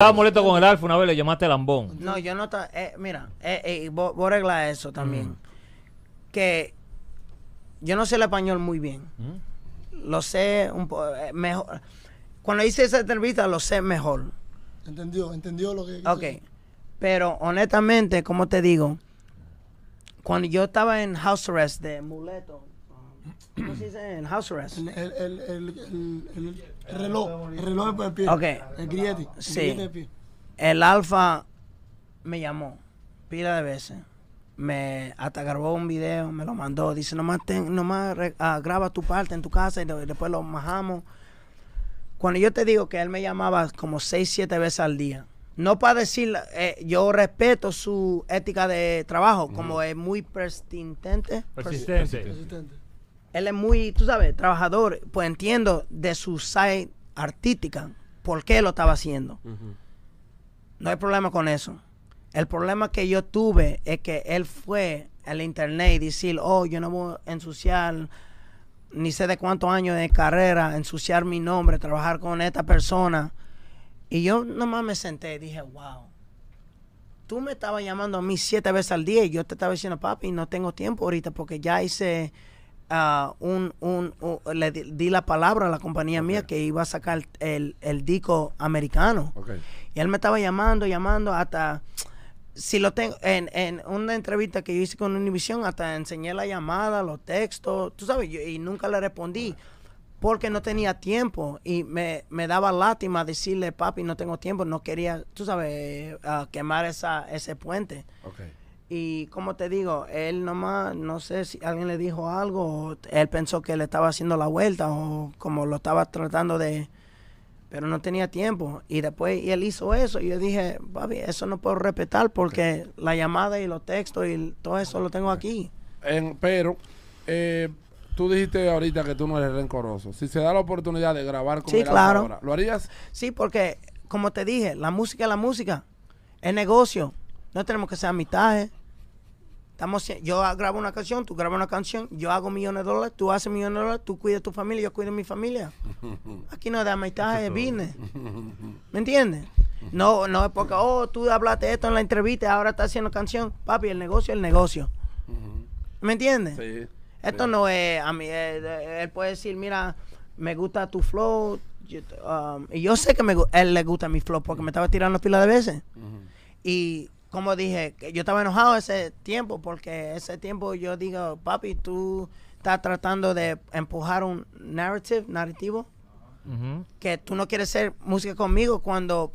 Estaba molesto con el Alfa una vez, le llamaste Lambón. No, yo no. estaba... Eh, mira, eh, eh vos, eso también. Mm. Que yo no sé el español muy bien. Mm. Lo sé un poco eh, mejor. Cuando hice esa entrevista, lo sé mejor. Entendió, entendió lo que. Ok. Pero honestamente, como te digo, cuando yo estaba en house Rest de Muleto, en house arrest. El, el, reloj, el reloj pie. El griete. Sí. El alfa me llamó pila de veces. Me hasta grabó un video, me lo mandó. Dice, nomás, nomás ah, graba tu parte en tu casa y, después lo majamos. Cuando yo te digo que él me llamaba como 6 7 veces al día, no para decir, eh, yo respeto su ética de trabajo, como es muy persistente. persistente él es muy, tú sabes, trabajador, pues entiendo de su side artística por qué lo estaba haciendo. No hay problema con eso. El problema que yo tuve es que él fue al internet y decir, oh, yo no voy a ensuciar ni sé de cuántos años de carrera, ensuciar mi nombre, trabajar con esta persona. Y yo nomás me senté y dije, wow, tú me estabas llamando a mí siete veces al día y yo te estaba diciendo, papi, no tengo tiempo ahorita porque ya hice un, un, le di, la palabra a la compañía mía que iba a sacar el, el disco americano. Y él me estaba llamando, llamando hasta si lo tengo, en, en, una entrevista que yo hice con Univision, hasta enseñé la llamada, los textos, tú sabes, y nunca le respondí porque no tenía tiempo y me, me, daba lástima decirle, papi, no tengo tiempo, no quería, tú sabes, eh, quemar esa, ese puente. Y como te digo, él nomás, no sé si alguien le dijo algo, o él pensó que le estaba haciendo la vuelta, o como lo estaba tratando de, pero no tenía tiempo. Y después él hizo eso. Y yo dije, papi, eso no puedo respetar porque la llamada y los textos y todo eso lo tengo aquí. pero eh, tú dijiste ahorita que tú no eres rencoroso. Si se da la oportunidad de grabar con sí, claro. ¿lo harías? Sí, porque como te dije, la música es la música. Es negocio. No tenemos que ser amistades yo grabo una canción, tú grabas una canción, yo hago millones de dólares, tú haces millones de dólares, tú cuidas tu familia, yo cuido mi familia. Aquí no de amistad, es business. ¿Me entiendes? No, no es porque, oh, tú hablaste esto en la entrevista, ahora estás haciendo canción. Papi, el negocio es el negocio. ¿Me entiendes? esto no es, a mí, eh, él, puede decir, mira, me gusta tu flow. Um", y yo sé que me, él le gusta mi flow porque me estaba tirando pila de veces. Y como dije, yo estaba enojado ese tiempo porque ese tiempo yo digo, papi, tú estás tratando de empujar un narrative, narrativo, que tú no quieres hacer música conmigo cuando